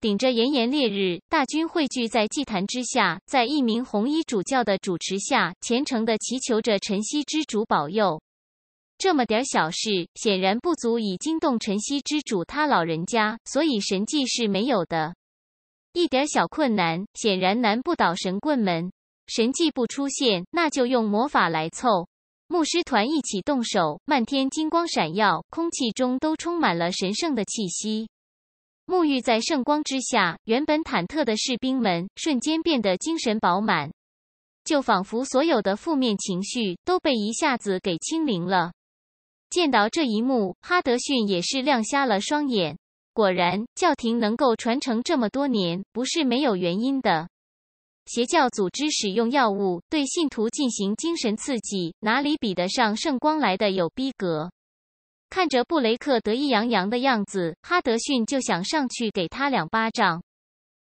顶着炎炎烈日，大军汇聚在祭坛之下，在一名红衣主教的主持下，虔诚地祈求着晨曦之主保佑。这么点小事，显然不足以惊动晨曦之主他老人家，所以神迹是没有的。一点小困难，显然难不倒神棍们。神迹不出现，那就用魔法来凑。牧师团一起动手，漫天金光闪耀，空气中都充满了神圣的气息。沐浴在圣光之下，原本忐忑的士兵们瞬间变得精神饱满，就仿佛所有的负面情绪都被一下子给清零了。见到这一幕，哈德逊也是亮瞎了双眼。果然，教廷能够传承这么多年，不是没有原因的。邪教组织使用药物对信徒进行精神刺激，哪里比得上圣光来的有逼格？看着布雷克得意洋洋的样子，哈德逊就想上去给他两巴掌，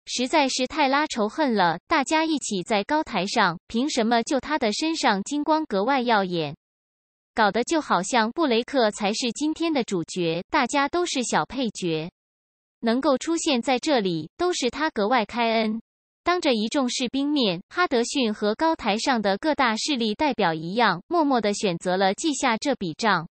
实在是太拉仇恨了。大家一起在高台上，凭什么就他的身上金光格外耀眼，搞得就好像布雷克才是今天的主角，大家都是小配角。能够出现在这里，都是他格外开恩。当着一众士兵面，哈德逊和高台上的各大势力代表一样，默默的选择了记下这笔账。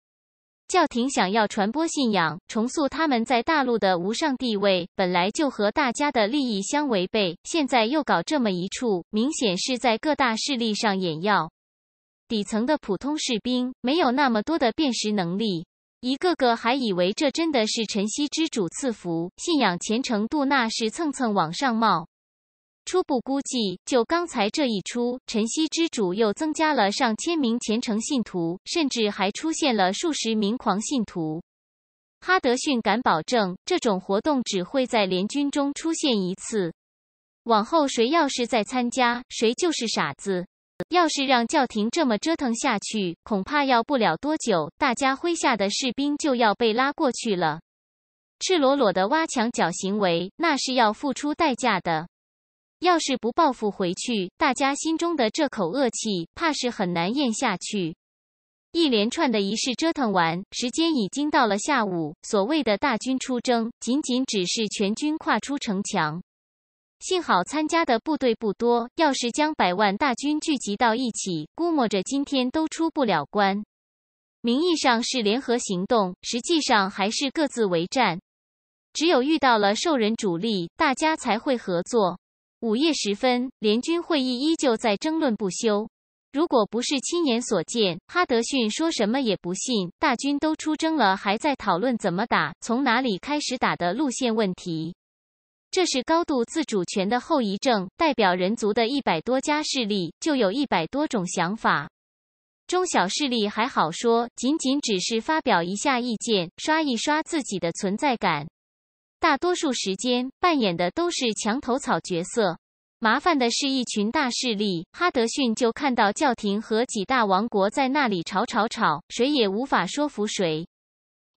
教廷想要传播信仰，重塑他们在大陆的无上地位，本来就和大家的利益相违背。现在又搞这么一处，明显是在各大势力上眼药。底层的普通士兵没有那么多的辨识能力，一个个还以为这真的是晨曦之主赐福，信仰虔诚度那是蹭蹭往上冒。初步估计，就刚才这一出，晨曦之主又增加了上千名虔诚信徒，甚至还出现了数十名狂信徒。哈德逊敢保证，这种活动只会在联军中出现一次。往后谁要是再参加，谁就是傻子。要是让教廷这么折腾下去，恐怕要不了多久，大家麾下的士兵就要被拉过去了。赤裸裸的挖墙脚行为，那是要付出代价的。要是不报复回去，大家心中的这口恶气怕是很难咽下去。一连串的仪式折腾完，时间已经到了下午。所谓的大军出征，仅仅只是全军跨出城墙。幸好参加的部队不多，要是将百万大军聚集到一起，估摸着今天都出不了关。名义上是联合行动，实际上还是各自为战。只有遇到了兽人主力，大家才会合作。午夜时分，联军会议依旧在争论不休。如果不是亲眼所见，哈德逊说什么也不信。大军都出征了，还在讨论怎么打、从哪里开始打的路线问题。这是高度自主权的后遗症。代表人族的一百多家势力，就有一百多种想法。中小势力还好说，仅仅只是发表一下意见，刷一刷自己的存在感。大多数时间扮演的都是墙头草角色。麻烦的是一群大势力，哈德逊就看到教廷和几大王国在那里吵吵吵，谁也无法说服谁。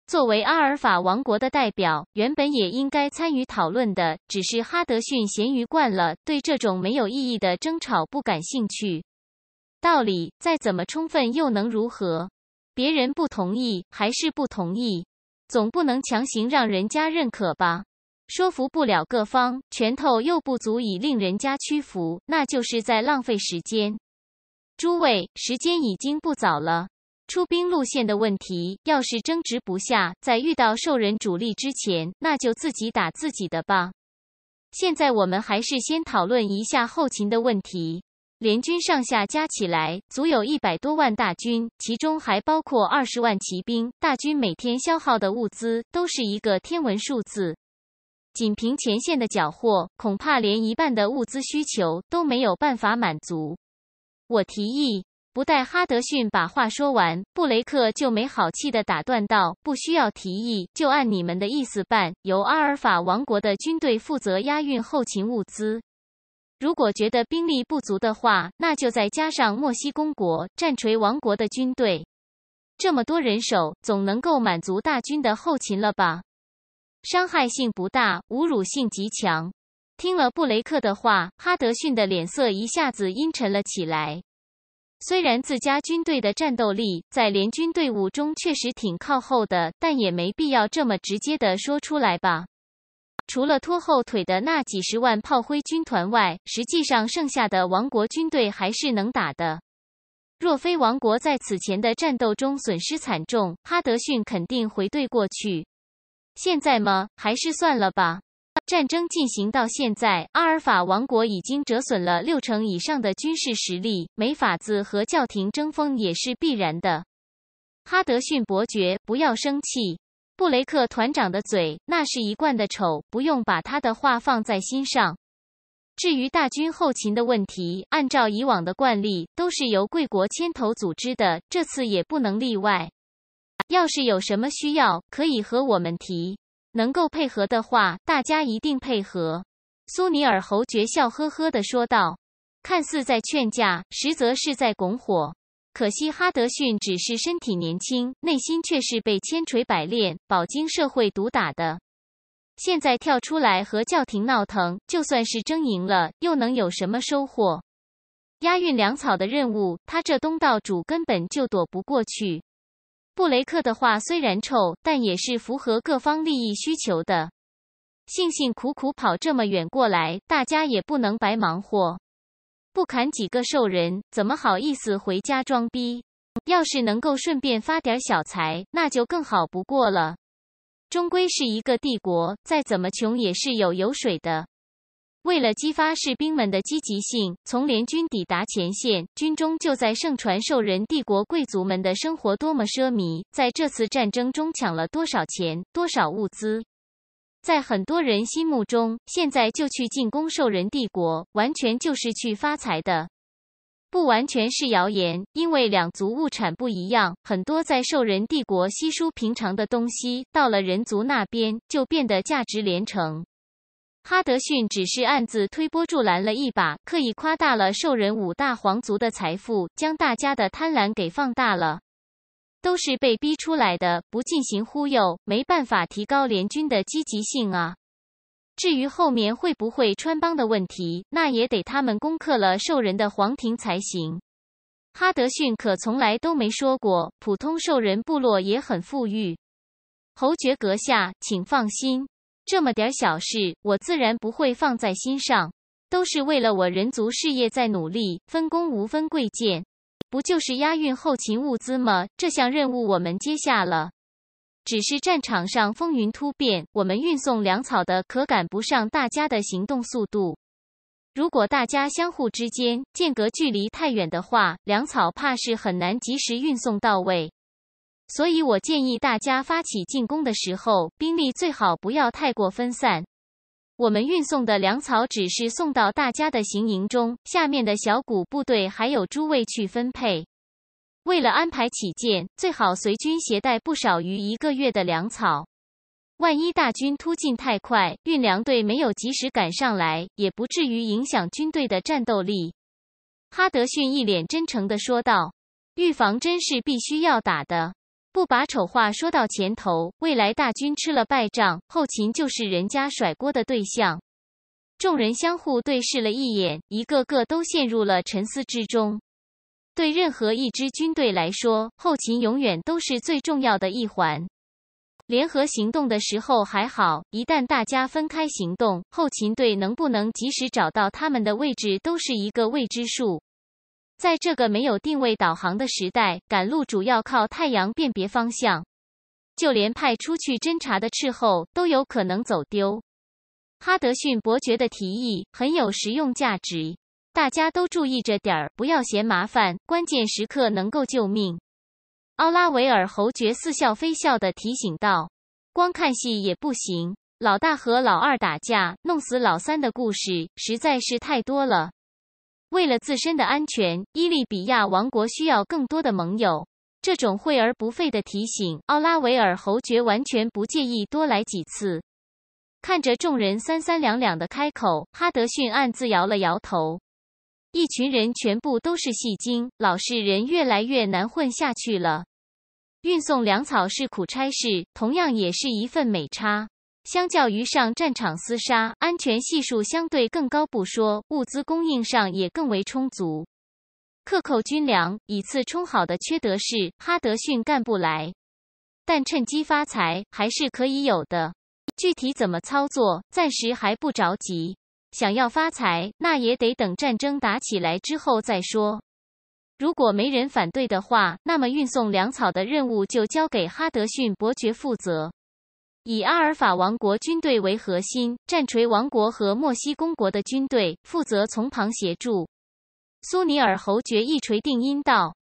作为阿尔法王国的代表，原本也应该参与讨论的，只是哈德逊咸鱼惯了，对这种没有意义的争吵不感兴趣。道理再怎么充分又能如何？别人不同意还是不同意。总不能强行让人家认可吧？说服不了各方，拳头又不足以令人家屈服，那就是在浪费时间。诸位，时间已经不早了。出兵路线的问题，要是争执不下，在遇到兽人主力之前，那就自己打自己的吧。现在我们还是先讨论一下后勤的问题。联军上下加起来足有一百多万大军，其中还包括二十万骑兵。大军每天消耗的物资都是一个天文数字，仅凭前线的缴获，恐怕连一半的物资需求都没有办法满足。我提议，不待哈德逊把话说完，布雷克就没好气地打断道：“不需要提议，就按你们的意思办。由阿尔法王国的军队负责押运后勤物资。”如果觉得兵力不足的话，那就再加上墨西公国、战锤王国的军队，这么多人手，总能够满足大军的后勤了吧？伤害性不大，侮辱性极强。听了布雷克的话，哈德逊的脸色一下子阴沉了起来。虽然自家军队的战斗力在联军队伍中确实挺靠后的，但也没必要这么直接的说出来吧。除了拖后腿的那几十万炮灰军团外，实际上剩下的王国军队还是能打的。若非王国在此前的战斗中损失惨重，哈德逊肯定回队过去。现在吗？还是算了吧。战争进行到现在，阿尔法王国已经折损了六成以上的军事实力，没法子和教廷争锋也是必然的。哈德逊伯爵，不要生气。布雷克团长的嘴，那是一贯的丑，不用把他的话放在心上。至于大军后勤的问题，按照以往的惯例，都是由贵国牵头组织的，这次也不能例外。要是有什么需要，可以和我们提。能够配合的话，大家一定配合。”苏尼尔侯爵笑呵呵地说道，看似在劝架，实则是在拱火。可惜哈德逊只是身体年轻，内心却是被千锤百炼、饱经社会毒打的。现在跳出来和教廷闹腾，就算是争赢了，又能有什么收获？押运粮草的任务，他这东道主根本就躲不过去。布雷克的话虽然臭，但也是符合各方利益需求的。辛辛苦苦跑这么远过来，大家也不能白忙活。不砍几个兽人，怎么好意思回家装逼？要是能够顺便发点小财，那就更好不过了。终归是一个帝国，再怎么穷也是有油水的。为了激发士兵们的积极性，从联军抵达前线，军中就在盛传兽人帝国贵族们的生活多么奢靡，在这次战争中抢了多少钱、多少物资。在很多人心目中，现在就去进攻兽人帝国，完全就是去发财的。不完全是谣言，因为两族物产不一样，很多在兽人帝国稀疏平常的东西，到了人族那边就变得价值连城。哈德逊只是暗自推波助澜了一把，刻意夸大了兽人五大皇族的财富，将大家的贪婪给放大了。都是被逼出来的，不进行忽悠，没办法提高联军的积极性啊。至于后面会不会穿帮的问题，那也得他们攻克了兽人的皇庭才行。哈德逊可从来都没说过，普通兽人部落也很富裕。侯爵阁下，请放心，这么点小事，我自然不会放在心上。都是为了我人族事业在努力，分工无分贵贱。不就是押运后勤物资吗？这项任务我们接下了。只是战场上风云突变，我们运送粮草的可赶不上大家的行动速度。如果大家相互之间间隔距离太远的话，粮草怕是很难及时运送到位。所以我建议大家发起进攻的时候，兵力最好不要太过分散。我们运送的粮草只是送到大家的行营中，下面的小股部队还有诸位去分配。为了安排起见，最好随军携带不少于一个月的粮草。万一大军突进太快，运粮队没有及时赶上来，也不至于影响军队的战斗力。哈德逊一脸真诚地说道：“预防针是必须要打的。”不把丑话说到前头，未来大军吃了败仗，后勤就是人家甩锅的对象。众人相互对视了一眼，一个个都陷入了沉思之中。对任何一支军队来说，后勤永远都是最重要的一环。联合行动的时候还好，一旦大家分开行动，后勤队能不能及时找到他们的位置，都是一个未知数。在这个没有定位导航的时代，赶路主要靠太阳辨别方向，就连派出去侦察的斥候都有可能走丢。哈德逊伯爵的提议很有实用价值，大家都注意着点儿，不要嫌麻烦，关键时刻能够救命。奥拉维尔侯爵似笑非笑地提醒道：“光看戏也不行，老大和老二打架弄死老三的故事实在是太多了。”为了自身的安全，伊比利亚王国需要更多的盟友。这种惠而不费的提醒，奥拉维尔侯爵完全不介意多来几次。看着众人三三两两的开口，哈德逊暗自摇了摇头。一群人全部都是戏精，老实人越来越难混下去了。运送粮草是苦差事，同样也是一份美差。相较于上战场厮杀，安全系数相对更高不说，物资供应上也更为充足。克扣军粮、以次充好的缺德事，哈德逊干不来，但趁机发财还是可以有的。具体怎么操作，暂时还不着急。想要发财，那也得等战争打起来之后再说。如果没人反对的话，那么运送粮草的任务就交给哈德逊伯爵负责。以阿尔法王国军队为核心，战锤王国和莫西公国的军队负责从旁协助。苏尼尔侯爵一锤定音道。